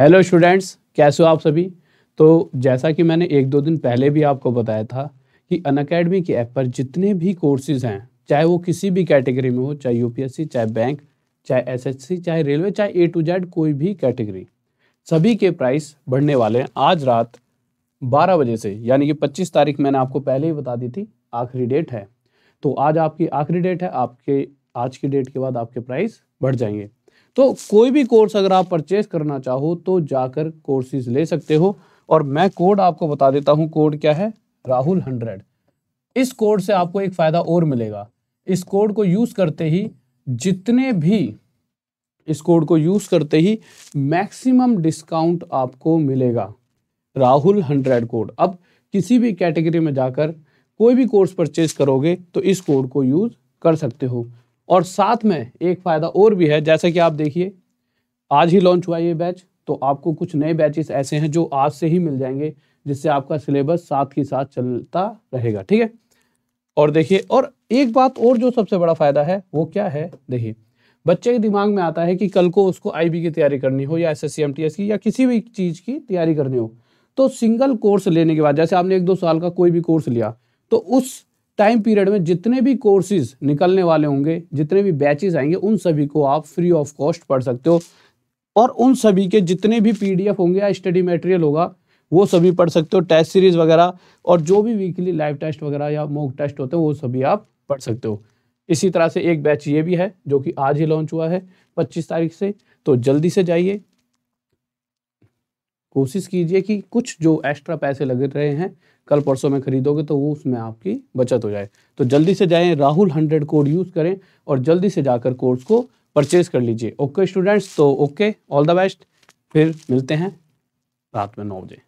hello students कैसे हो आप सभी तो जैसा कि मैंने एक दो दिन पहले भी आपको बताया था कि अन अकेडमी के ऐप पर जितने भी कोर्सेज हैं चाहे वो किसी भी कैटेगरी में हो चाहे यूपीएससी चाहे बैंक चाहे एसएससी चाहे रेलवे चाहे ए टू जेड कोई भी कैटेगरी सभी के प्राइस बढ़ने वाले हैं आज रात बारह बजे से यानी कि पच्चीस तारीख मैंने आपको पहले ही बता दी थी आखिरी डेट है तो आज आपकी आखिरी डेट है आपके आज की डेट के बाद आपके प्राइस बढ़ जाएंगे तो कोई भी कोर्स अगर आप परचेज करना चाहो तो जाकर कोर्सेज ले सकते हो और मैं कोड आपको बता देता हूँ कोड क्या है राहुल हंड्रेड इस कोड से आपको एक फ़ायदा और मिलेगा इस कोड को यूज़ करते ही जितने भी इस कोड को यूज़ करते ही मैक्सिमम डिस्काउंट आपको मिलेगा राहुल हंड्रेड कोड अब किसी भी कैटेगरी में जाकर कोई भी कोर्स परचेज करोगे तो इस कोड को यूज़ कर सकते हो और साथ में एक फ़ायदा और भी है जैसे कि आप देखिए आज ही लॉन्च हुआ ये बैच तो आपको कुछ नए बैचेस ऐसे हैं जो आज से ही मिल जाएंगे जिससे आपका सिलेबस साथ ही साथ चलता रहेगा ठीक है और देखिए और एक बात और जो सबसे बड़ा फ़ायदा है वो क्या है देखिए बच्चे के दिमाग में आता है कि कल को उसको आईबी की तैयारी करनी हो या एस एस की या किसी भी चीज़ की तैयारी करनी हो तो सिंगल कोर्स लेने के बाद जैसे आपने एक दो साल का कोई भी कोर्स लिया तो उस टाइम पीरियड में जितने भी कोर्सेज निकलने वाले होंगे जितने भी बैचेज आएंगे उन सभी को आप फ्री ऑफ कॉस्ट पढ़ सकते हो और उन सभी के जितने भी पीडीएफ होंगे या स्टडी मटेरियल होगा वो सभी पढ़ सकते हो टेस्ट सीरीज वगैरह और जो भी वीकली लाइव टेस्ट वगैरह या मोक टेस्ट होते हैं वो सभी आप पढ़ सकते हो इसी तरह से एक बैच ये भी है जो कि आज ही लॉन्च हुआ है पच्चीस तारीख से तो जल्दी से जाइए कोशिश कीजिए कि कुछ जो एक्स्ट्रा पैसे लग रहे हैं कल परसों में खरीदोगे तो वो उसमें आपकी बचत हो जाए तो जल्दी से जाएं राहुल हंड्रेड कोड यूज़ करें और जल्दी से जाकर कोर्स को परचेज कर लीजिए ओके स्टूडेंट्स तो ओके ऑल द बेस्ट फिर मिलते हैं रात में नौ बजे